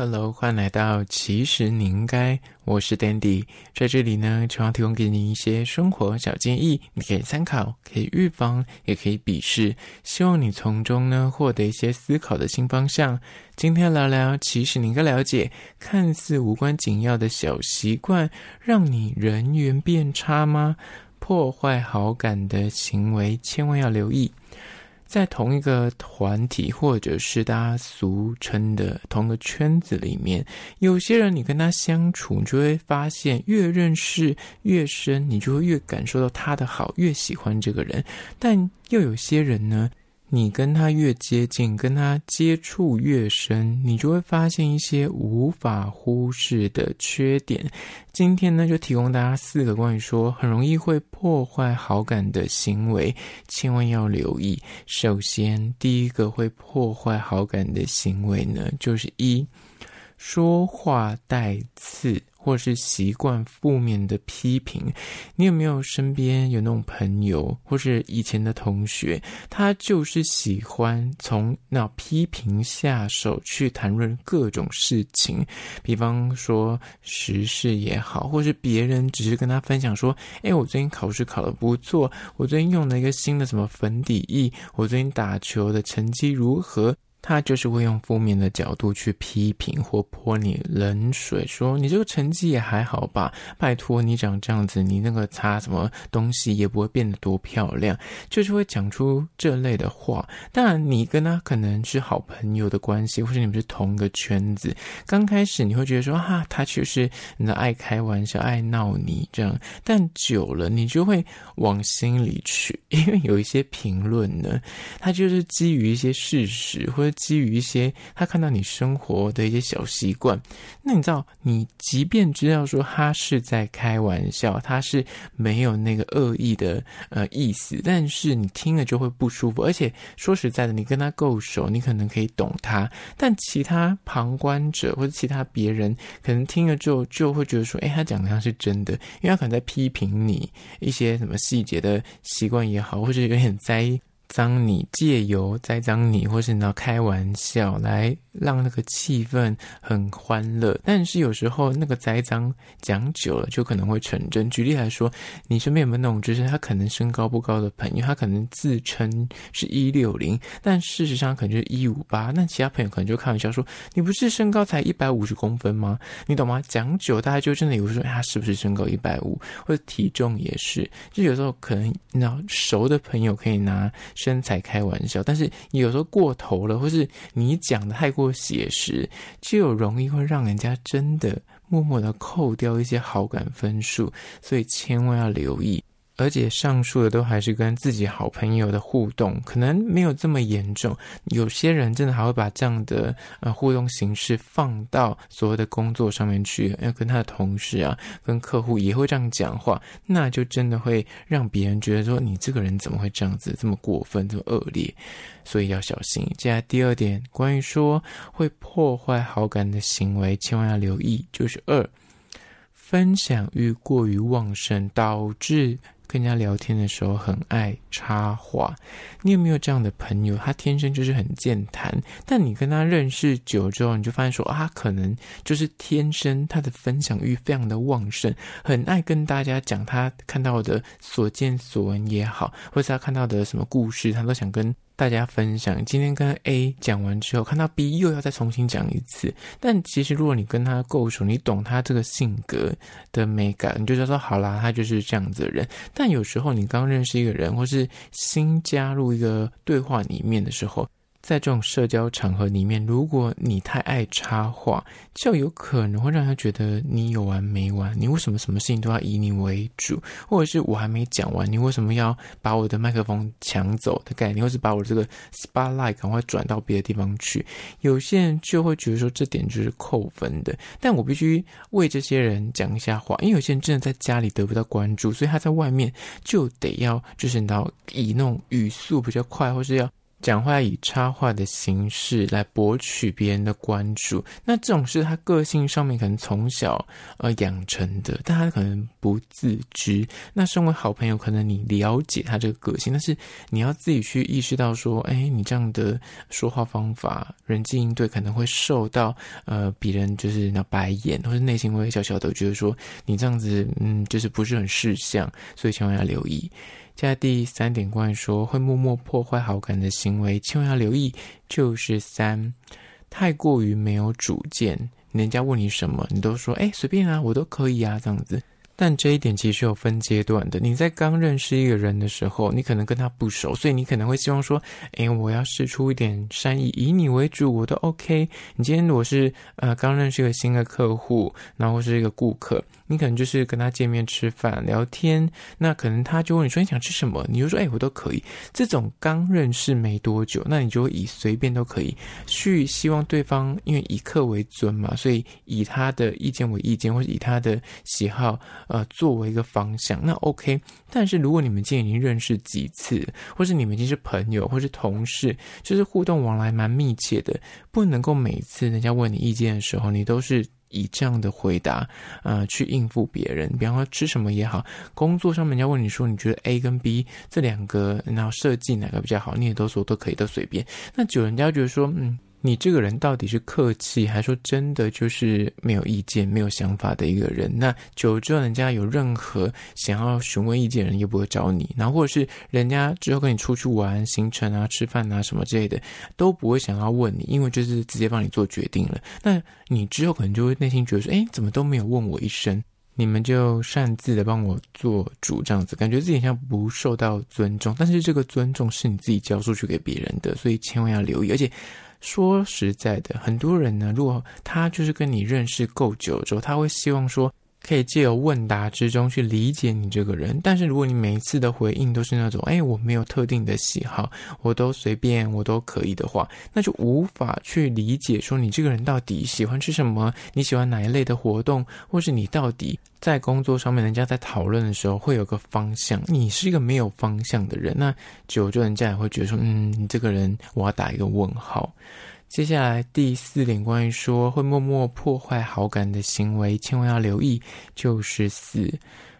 Hello，欢迎来到其实你应该，我是 Dandy，在这里呢，希望提供给你一些生活小建议，你可以参考，可以预防，也可以鄙视，希望你从中呢获得一些思考的新方向。今天聊聊，其实你应该了解，看似无关紧要的小习惯，让你人缘变差吗？破坏好感的行为，千万要留意。在同一个团体，或者是大家俗称的同个圈子里面，有些人你跟他相处，你就会发现越认识越深，你就会越感受到他的好，越喜欢这个人。但又有些人呢？你跟他越接近，跟他接触越深，你就会发现一些无法忽视的缺点。今天呢，就提供大家四个关于说很容易会破坏好感的行为，千万要留意。首先，第一个会破坏好感的行为呢，就是一。说话带刺，或是习惯负面的批评，你有没有身边有那种朋友，或是以前的同学，他就是喜欢从那批评下手去谈论各种事情，比方说时事也好，或是别人只是跟他分享说，哎，我最近考试考得不错，我最近用了一个新的什么粉底液，我最近打球的成绩如何？他就是会用负面的角度去批评或泼你冷水，说你这个成绩也还好吧，拜托你长这样子，你那个擦什么东西也不会变得多漂亮，就是会讲出这类的话。当然，你跟他可能是好朋友的关系，或者你们是同一个圈子，刚开始你会觉得说哈，他就是你的爱开玩笑、爱闹你这样，但久了你就会往心里去，因为有一些评论呢，他就是基于一些事实或。基于一些他看到你生活的一些小习惯，那你知道，你即便知道说他是在开玩笑，他是没有那个恶意的呃意思，但是你听了就会不舒服。而且说实在的，你跟他够熟，你可能可以懂他；但其他旁观者或者其他别人，可能听了之后就会觉得说，哎，他讲的像是真的，因为他可能在批评你一些什么细节的习惯也好，或者有点在意。脏你借由栽赃你，或是要开玩笑来让那个气氛很欢乐。但是有时候那个栽赃讲久了，就可能会成真。举例来说，你身边有没有那种，就是他可能身高不高的朋友，他可能自称是一六零，但事实上可能就是一五八。那其他朋友可能就开玩笑说：“你不是身高才一百五十公分吗？”你懂吗？讲久，大家就真的为说：“他是不是身高一百五？”或者体重也是，就有时候可能拿熟的朋友可以拿。身材开玩笑，但是有时候过头了，或是你讲的太过写实，就有容易会让人家真的默默的扣掉一些好感分数，所以千万要留意。而且上述的都还是跟自己好朋友的互动，可能没有这么严重。有些人真的还会把这样的呃互动形式放到所谓的工作上面去，要跟他的同事啊、跟客户也会这样讲话，那就真的会让别人觉得说你这个人怎么会这样子这么过分、这么恶劣，所以要小心。接下来第二点，关于说会破坏好感的行为，千万要留意，就是二分享欲过于旺盛导致。跟人家聊天的时候很爱插话，你有没有这样的朋友？他天生就是很健谈，但你跟他认识久之后，你就发现说啊，可能就是天生他的分享欲非常的旺盛，很爱跟大家讲他看到的所见所闻也好，或是他看到的什么故事，他都想跟。大家分享，今天跟 A 讲完之后，看到 B 又要再重新讲一次。但其实如果你跟他够熟，你懂他这个性格的美感，你就道说好啦，他就是这样子的人。但有时候你刚认识一个人，或是新加入一个对话里面的时候，在这种社交场合里面，如果你太爱插话，就有可能会让他觉得你有完没完。你为什么什么事情都要以你为主？或者是我还没讲完，你为什么要把我的麦克风抢走的感觉？或是把我这个 spotlight 赶快转到别的地方去？有些人就会觉得说，这点就是扣分的。但我必须为这些人讲一下话，因为有些人真的在家里得不到关注，所以他在外面就得要就是你拿以那种语速比较快，或是要。讲话以插话的形式来博取别人的关注，那这种是他个性上面可能从小而养成的，但他可能不自知。那身为好朋友，可能你了解他这个个性，但是你要自己去意识到说，哎，你这样的说话方法、人际应对，可能会受到呃别人就是那白眼，或是内心微小小的觉得说你这样子，嗯，就是不是很适相，所以千万要留意。在第三点，关于说会默默破坏好感的行为，千万要留意，就是三，太过于没有主见，人家问你什么，你都说哎随便啊，我都可以啊，这样子。但这一点其实有分阶段的。你在刚认识一个人的时候，你可能跟他不熟，所以你可能会希望说：“哎，我要试出一点善意，以你为主，我都 OK。”你今天我是呃刚认识一个新的客户，然后是一个顾客，你可能就是跟他见面吃饭聊天，那可能他就问你说：“你想吃什么？”你就说：“哎，我都可以。”这种刚认识没多久，那你就会以随便都可以去希望对方，因为以客为尊嘛，所以以他的意见为意见，或者以他的喜好。呃，作为一个方向，那 OK。但是如果你们今天已经认识几次，或是你们已经是朋友，或是同事，就是互动往来蛮密切的，不能够每次人家问你意见的时候，你都是以这样的回答，呃，去应付别人。比方说吃什么也好，工作上面人家问你说，你觉得 A 跟 B 这两个，然后设计哪个比较好，你也都说都可以，都随便。那久人家觉得说，嗯。你这个人到底是客气，还说真的就是没有意见、没有想法的一个人？那久之后，人家有任何想要询问意见的人，也不会找你。然后，或者是人家之后跟你出去玩行程啊、吃饭啊什么之类的，都不会想要问你，因为就是直接帮你做决定了。那你之后可能就会内心觉得说：“哎，怎么都没有问我一声？”你们就擅自的帮我做主，这样子感觉自己像不受到尊重，但是这个尊重是你自己交出去给别人的，所以千万要留意。而且说实在的，很多人呢，如果他就是跟你认识够久之后，他会希望说。可以借由问答之中去理解你这个人，但是如果你每一次的回应都是那种“哎，我没有特定的喜好，我都随便，我都可以”的话，那就无法去理解说你这个人到底喜欢吃什么，你喜欢哪一类的活动，或是你到底在工作上面，人家在讨论的时候会有个方向，你是一个没有方向的人，那久就人家也会觉得说，嗯，你这个人我要打一个问号。接下来第四点，关于说会默默破坏好感的行为，千万要留意，就是四，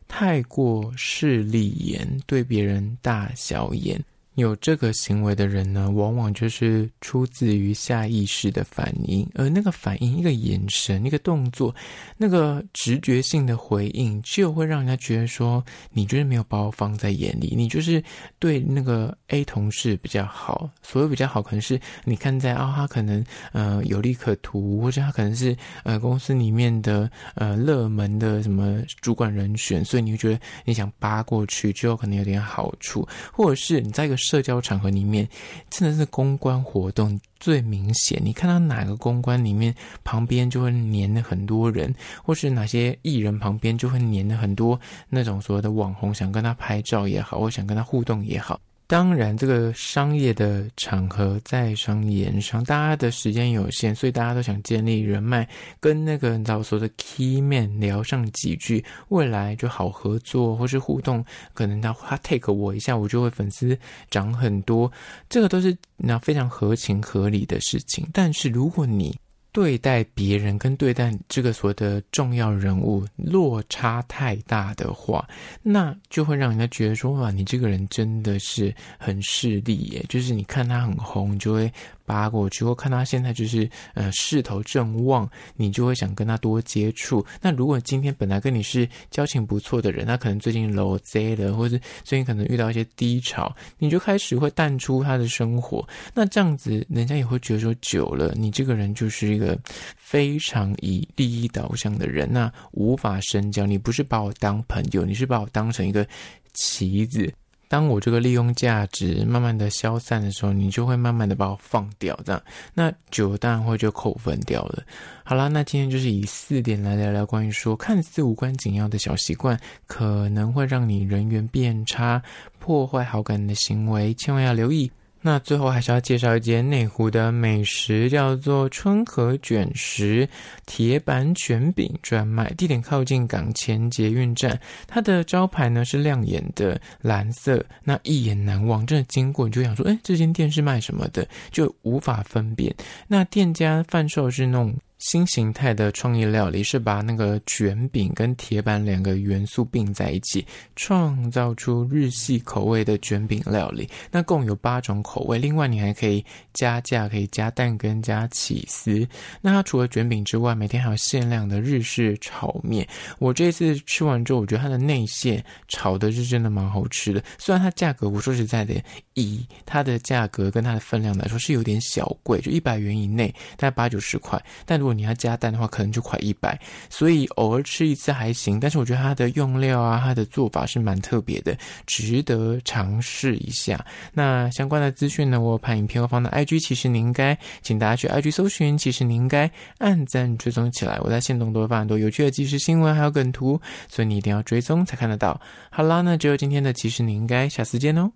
太过势利眼，对别人大小眼。有这个行为的人呢，往往就是出自于下意识的反应，而那个反应、一个眼神、一个动作、那个直觉性的回应，就会让人家觉得说，你就是没有把我放在眼里，你就是对那个 A 同事比较好。所谓比较好，可能是你看在啊，他可能呃有利可图，或者他可能是呃公司里面的呃热门的什么主管人选，所以你会觉得你想扒过去之后可能有点好处，或者是你在一个。社交场合里面，真的是公关活动最明显。你看到哪个公关里面，旁边就会黏了很多人，或是哪些艺人旁边就会黏了很多那种所谓的网红，想跟他拍照也好，或想跟他互动也好。当然，这个商业的场合，在商言商，大家的时间有限，所以大家都想建立人脉，跟那个你早说的 key man 聊上几句，未来就好合作或是互动，可能他他 take 我一下，我就会粉丝涨很多，这个都是那非常合情合理的事情。但是如果你对待别人跟对待这个所谓的重要人物落差太大的话，那就会让人家觉得说哇，你这个人真的是很势利耶。就是你看他很红，就会扒过去；或看他现在就是呃势头正旺，你就会想跟他多接触。那如果今天本来跟你是交情不错的人，他可能最近 low z 了，或者最近可能遇到一些低潮，你就开始会淡出他的生活。那这样子，人家也会觉得说，久了你这个人就是一个。非常以利益导向的人，那无法深交。你不是把我当朋友，你是把我当成一个棋子。当我这个利用价值慢慢的消散的时候，你就会慢慢的把我放掉。这样，那九蛋会就扣分掉了。好啦，那今天就是以四点来聊聊关于说看似无关紧要的小习惯，可能会让你人缘变差、破坏好感的行为，千万要留意。那最后还是要介绍一间内湖的美食，叫做春和卷食铁板卷饼专卖，地点靠近港前捷运站。它的招牌呢是亮眼的蓝色，那一眼难忘。真的经过你就想说，哎，这间店是卖什么的？就无法分辨。那店家贩售是那种。新形态的创意料理是把那个卷饼跟铁板两个元素并在一起，创造出日系口味的卷饼料理。那共有八种口味，另外你还可以加价，可以加蛋羹、加起司。那它除了卷饼之外，每天还有限量的日式炒面。我这次吃完之后，我觉得它的内馅炒的是真的蛮好吃的。虽然它价格，我说实在的，以它的价格跟它的分量来说是有点小贵，就一百元以内大概八九十块，但如如果你要加蛋的话，可能就快一百，所以偶尔吃一次还行。但是我觉得它的用料啊，它的做法是蛮特别的，值得尝试一下。那相关的资讯呢？我拍影片后放在 IG，其实你应该请大家去 IG 搜寻。其实你应该按赞追踪起来，我在线动多发很多有趣的即时新闻，还有梗图，所以你一定要追踪才看得到。好啦，那只有今天的，其实你应该下次见哦。